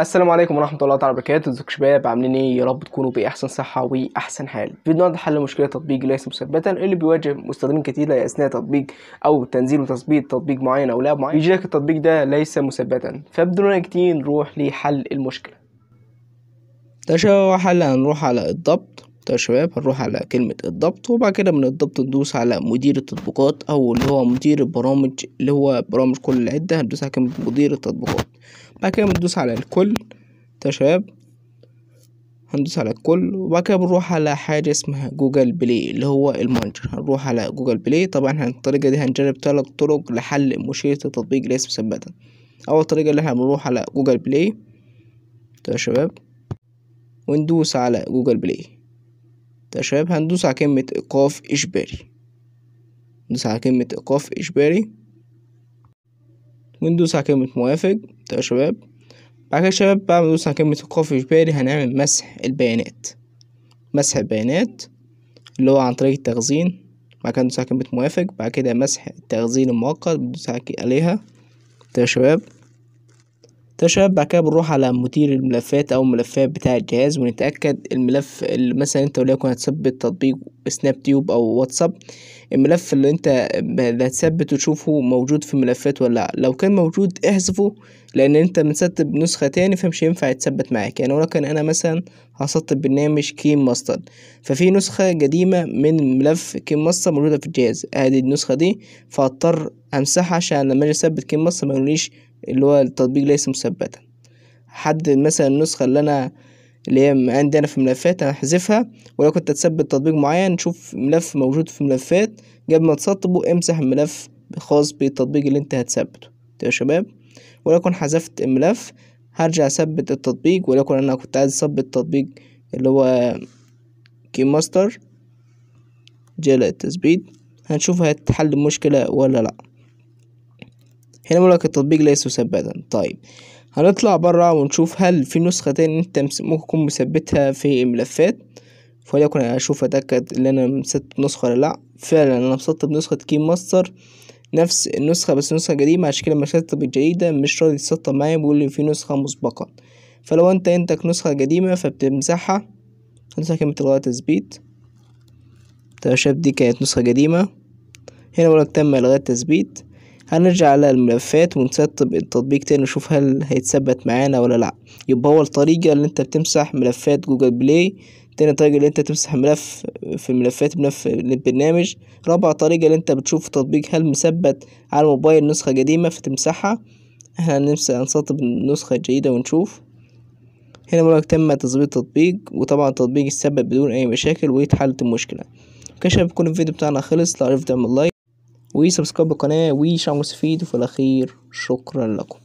السلام عليكم ورحمه الله تعالى وبركاته ازيكم شباب عاملين ايه يا رب تكونوا باحسن صحه واحسن حال فيديو النهارده حل مشكله تطبيق ليس مثبتا اللي بيواجه مستخدمين كتير اثناء تطبيق او تنزيل وتثبيت تطبيق معين او لعب معين يجي لك التطبيق ده ليس مثبتا فبدون كتير نروح لحل المشكله ده هو حل هنروح على الضبط بالظبط يا شباب هنروح على كلمة الضبط وبعد كده من الضبط ندوس على مدير التطبيقات أو اللي هو مدير البرامج اللي هو برامج كل العدة هندوس على كلمة مدير التطبيقات بعد كده بندوس على الكل يا شباب هندوس على الكل وبعد كده بنروح على حاجة اسمها جوجل بلاي اللي هو المانجر هنروح على جوجل بلاي طبعا الطريقة دي هنجرب تلات طرق لحل مشكلة التطبيق ليس مثبتا أول طريقة اللي احنا بنروح على جوجل بلاي يا شباب وندوس على جوجل بلاي يا شباب هندوس على كلمة إيقاف إجباري ندوس على كلمة إيقاف إجباري وندوس على كلمة موافق يا شباب بعد كده يا شباب بعد ما ندوس على كلمة إيقاف إجباري هنعمل مسح البيانات مسح البيانات اللي هو عن طريق التخزين بعد كده ندوس على كلمة موافق بعد كده مسح التخزين المؤقت بندوس عليها يا شباب تمام بعد كده بنروح على مدير الملفات او الملفات بتاع الجهاز ونتاكد الملف اللي مثلا انت وليكن هتثبت تطبيق سناب تيوب او واتساب الملف اللي انت هتثبته تشوفه موجود في ملفات ولا لا لو كان موجود احذفه لان انت مثبت نسخة تاني فمش هينفع يتثبت معاك يعني ولكن انا مثلا هسطب برنامج كيم ماستر ففي نسخه قديمه من ملف كيم ماستر موجوده في الجهاز ادي النسخه دي فاضطر امسحها عشان لما اجي اثبت كيم ماستر ما يقوليش اللي هو التطبيق ليس مثبتا حدد مثلا النسخة اللي أنا اللي هي عندي أنا في ملفات أنا هحذفها ولو كنت هتثبت تطبيق معين شوف ملف موجود في ملفات قبل ما تسطبه امسح الملف الخاص بالتطبيق اللي أنت هتثبته يا شباب ولكن حذفت الملف هرجع أثبت التطبيق ولكن أنا كنت عايز أثبت تطبيق اللي هو كي ماستر جل التثبيت هنشوف هتحل المشكلة ولا لأ هنا بقولك التطبيق ليس مثبتا طيب هنطلع برا ونشوف هل في نسخة تاني انت ممكن تكون مثبتها في ملفات فليكن اشوف اتأكد ان انا مثبت نسخة ولا لا فعلا انا مثبت بنسخة كيم ماستر نفس النسخة بس نسخة قديمة عشان كده لما مثبت الجديدة مش راضي تسطب معايا بيقول لي في نسخة مسبقة فلو انت عندك نسخة قديمة فبتمسحها هنمسح كلمة الغاء تثبيت طيب يا شباب دي كانت نسخة قديمة هنا بقولك تم إلغاء التثبيت هنرجع على الملفات ونثبت التطبيق تاني نشوف هل هيتثبت معانا ولا لأ يبقى هو الطريقة اللي انت بتمسح ملفات جوجل بلاي تاني طريقة اللي انت تمسح ملف في ملفات ملف البرنامج رابع طريقة اللي انت بتشوف التطبيق هل مثبت على الموبايل نسخة قديمة فتمسحها احنا هنمسح هنسطب النسخة الجديدة ونشوف هنا بقولك تم تثبيت التطبيق وطبعا التطبيق اتثبت بدون اي مشاكل ويتحلت المشكلة كشف يكون الفيديو بتاعنا خلص لو عرفت تعمل لايك وسبسكرايب القناة وشعب مستفيد وفي الأخير شكرا لكم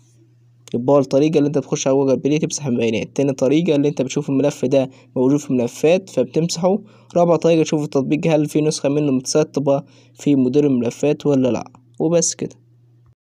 يبقى الطريقة اللي انت بتخش على جوجل بلاي تمسح البيانات تاني طريقة اللي انت بتشوف الملف ده موجود في ملفات فبتمسحه رابع طريقة تشوف التطبيق هل في نسخة منه متسطبة في مدير الملفات ولا لأ وبس كده